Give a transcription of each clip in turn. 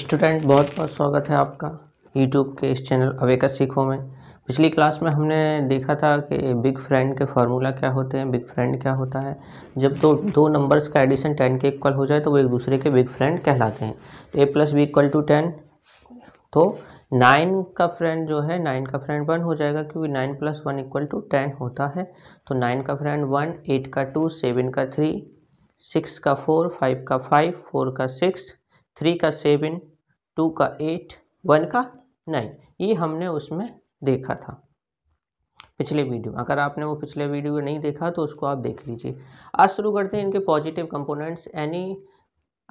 student बहुत बहुत स्वागत है आपका यूट्यूब के इस चैनल अवेका सीखो में पिछली क्लास में हमने देखा था कि बिग फ्रेंड के फार्मूला क्या होते हैं बिग फ्रेंड क्या होता है जब दो दो नंबर्स का एडिशन टेन के इक्वल हो जाए तो वो एक दूसरे के बिग फ्रेंड कहलाते हैं तो A plus B equal to ten तो नाइन का फ्रेंड जो है नाइन का फ्रेंड वन हो जाएगा क्योंकि nine plus one equal to ten होता है तो नाइन का फ्रेंड वन एट का टू सेवन का थ्री सिक्स का फोर फाइव का फाइव फोर का सिक्स थ्री का सेवन टू का एट वन का नाइन ये हमने उसमें देखा था पिछले वीडियो अगर आपने वो पिछले वीडियो नहीं देखा तो उसको आप देख लीजिए आज शुरू करते हैं इनके पॉजिटिव कंपोनेंट्स एनी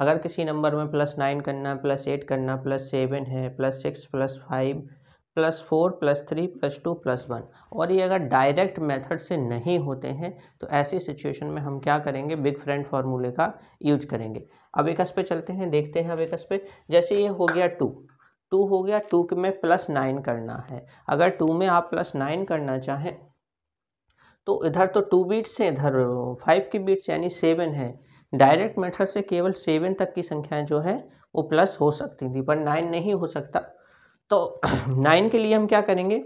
अगर किसी नंबर में प्लस नाइन करना प्लस एट करना प्लस सेवन है plus six plus five plus four plus three plus two plus one और ये अगर डायरेक्ट मेथड से नहीं होते हैं तो ऐसी सिचुएशन में हम क्या करेंगे बिग फ्रेंड फार्मूले का यूज करेंगे अब एक पे चलते हैं देखते हैं अब एक पे जैसे ये हो गया टू टू हो गया टू में प्लस नाइन करना है अगर टू में आप प्लस नाइन करना चाहें तो इधर तो टू बीट्स हैं इधर फाइव की बीट्स यानी सेवन है डायरेक्ट मेथड से केवल सेवन तक की संख्याएं जो है वो प्लस हो सकती थी पर नाइन नहीं हो सकता तो नाइन के लिए हम क्या करेंगे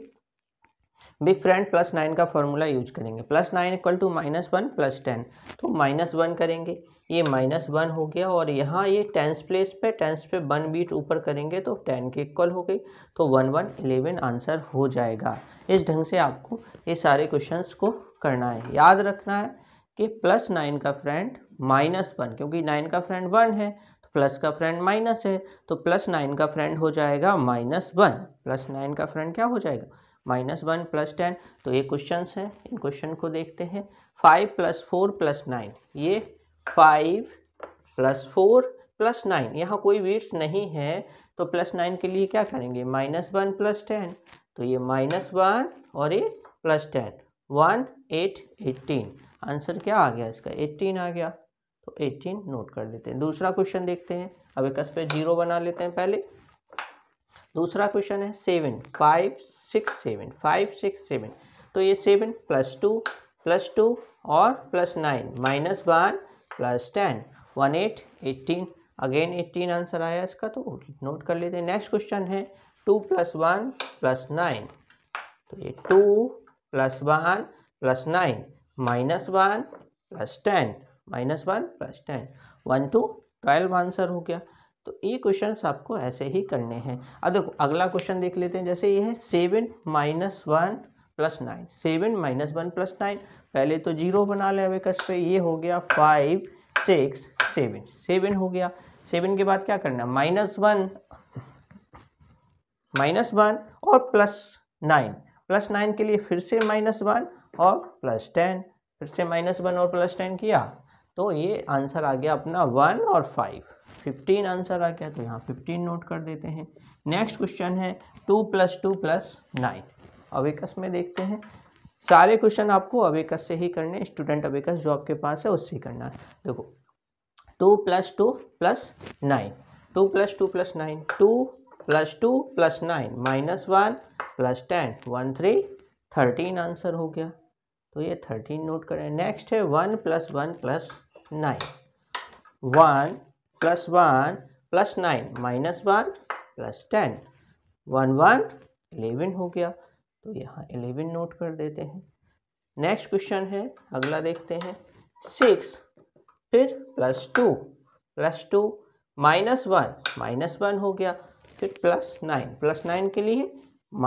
बिग फ्रेंड प्लस नाइन का फॉर्मूला यूज करेंगे plus nine equal to minus one plus ten तो माइनस वन करेंगे ये माइनस वन हो गया और यहाँ ये टेंस प्लेस पे टेंस पे वन बीट ऊपर करेंगे तो टेन के इक्वल हो गई तो वन वन इलेवन आंसर हो जाएगा इस ढंग से आपको ये सारे क्वेश्चंस को करना है याद रखना है कि प्लस नाइन का फ्रेंड माइनस वन क्योंकि नाइन का फ्रेंड वन है प्लस का फ्रेंड माइनस है तो प्लस नाइन का फ्रेंड हो जाएगा माइनस वन प्लस नाइन का फ्रेंड क्या हो जाएगा माइनस वन प्लस टेन तो ये क्वेश्चन है इन क्वेश्चन को देखते हैं five plus four plus nine ये five plus four plus nine यहाँ कोई वीट्स नहीं है तो प्लस नाइन के लिए क्या करेंगे माइनस वन प्लस टेन तो ये माइनस वन और ये plus ten one eight eighteen answer क्या आ गया इसका एट्टीन आ गया तो 18 नोट कर देते हैं दूसरा क्वेश्चन देखते हैं अब एक पे जीरो बना लेते हैं पहले दूसरा क्वेश्चन है seven five six seven five six seven तो ये seven plus two plus two और plus nine minus one plus ten one eight eighteen again eighteen answer आया इसका तो नोट कर लेते हैं नेक्स्ट क्वेश्चन है two plus one plus nine तो ये two plus one plus nine minus one plus ten minus one plus ten one two twelve answer हो गया तो ये क्वेश्चन आपको ऐसे ही करने हैं अब देखो अगला क्वेश्चन देख लेते हैं जैसे ये है seven minus one plus nine seven minus one plus nine पहले तो जीरो बना लें कस पे ये हो गया फाइव सिक्स सेवन सेवन हो गया सेवन के बाद क्या करना माइनस वन माइनस वन और प्लस नाइन प्लस नाइन के लिए फिर से माइनस वन और प्लस टेन फिर से माइनस वन और प्लस टेन किया तो ये आंसर आ गया अपना वन और फाइव फिफ्टीन आंसर आ गया तो यहाँ फिफ्टीन नोट कर देते हैं नेक्स्ट क्वेश्चन है two plus two plus nine abacus में देखते हैं सारे क्वेश्चन आपको अवेकस से ही करने स्टूडेंट अवेकस जो आपके पास है उससे करना है देखो two plus two plus nine two plus two plus nine two plus two plus nine minus one plus ten one three thirteen answer हो गया तो ये थर्टीन नोट करें नेक्स्ट है one plus one plus nine one plus one plus nine minus one plus ten one one eleven हो गया तो यहाँ एलेवन नोट कर देते हैं नेक्स्ट क्वेश्चन है अगला देखते हैं सिक्स फिर plus two plus two minus one minus one हो गया फिर प्लस नाइन प्लस नाइन के लिए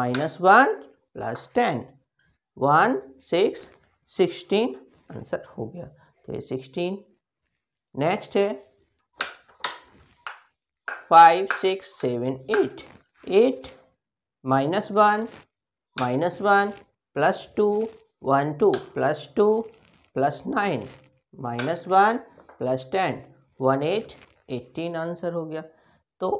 minus one plus ten one six sixteen answer हो गया तो ये सिक्सटीन नेक्स्ट है five six seven eight eight minus one minus one plus two one two plus two plus nine minus one plus ten one eight eighteen answer हो गया तो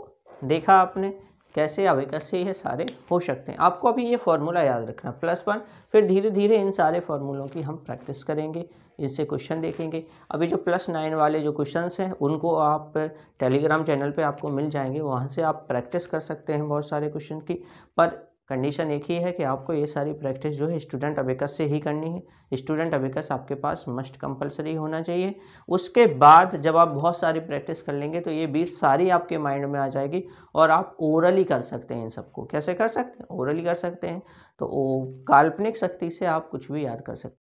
देखा आपने कैसे अवैकस्य ये सारे हो सकते हैं आपको अभी ये फॉर्मूला याद रखना प्लस वन फिर धीरे धीरे इन सारे फॉर्मूलों की हम प्रैक्टिस करेंगे इनसे क्वेश्चन देखेंगे अभी जो प्लस नाइन वाले जो क्वेश्चंस हैं उनको आप टेलीग्राम चैनल पे आपको मिल जाएंगे वहाँ से आप प्रैक्टिस कर सकते हैं बहुत सारे क्वेश्चन की पर कंडीशन एक ही है कि आपको ये सारी प्रैक्टिस जो है स्टूडेंट अबेकस से ही करनी है स्टूडेंट अबेकस आपके पास मस्ट कंपलसरी होना चाहिए उसके बाद जब आप बहुत सारी प्रैक्टिस कर लेंगे तो ये बीट सारी आपके माइंड में आ जाएगी और आप ओरली कर सकते हैं इन सबको कैसे कर सकते हैं ओरली कर सकते हैं तो काल्पनिक शक्ति से आप कुछ भी याद कर सकते हैं